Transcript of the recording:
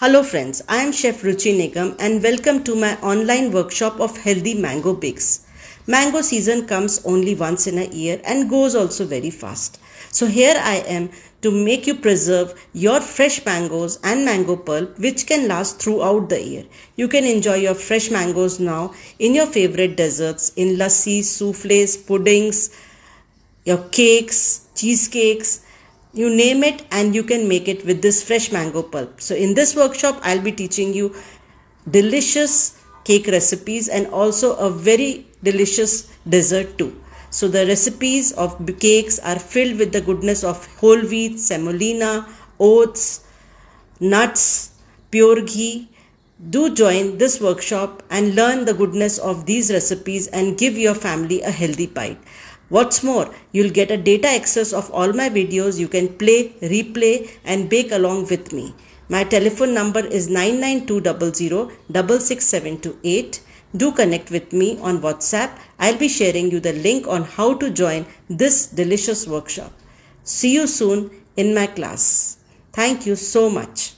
Hello friends, I am Chef Ruchi Negam, and welcome to my online workshop of healthy mango bakes. Mango season comes only once in a year and goes also very fast. So here I am to make you preserve your fresh mangoes and mango pulp which can last throughout the year. You can enjoy your fresh mangoes now in your favorite desserts in lassi, souffles, puddings, your cakes, cheesecakes, you name it and you can make it with this fresh mango pulp so in this workshop i'll be teaching you delicious cake recipes and also a very delicious dessert too so the recipes of cakes are filled with the goodness of whole wheat semolina oats nuts pure ghee do join this workshop and learn the goodness of these recipes and give your family a healthy bite What's more, you'll get a data access of all my videos you can play, replay and bake along with me. My telephone number is 99200 Do connect with me on WhatsApp. I'll be sharing you the link on how to join this delicious workshop. See you soon in my class. Thank you so much.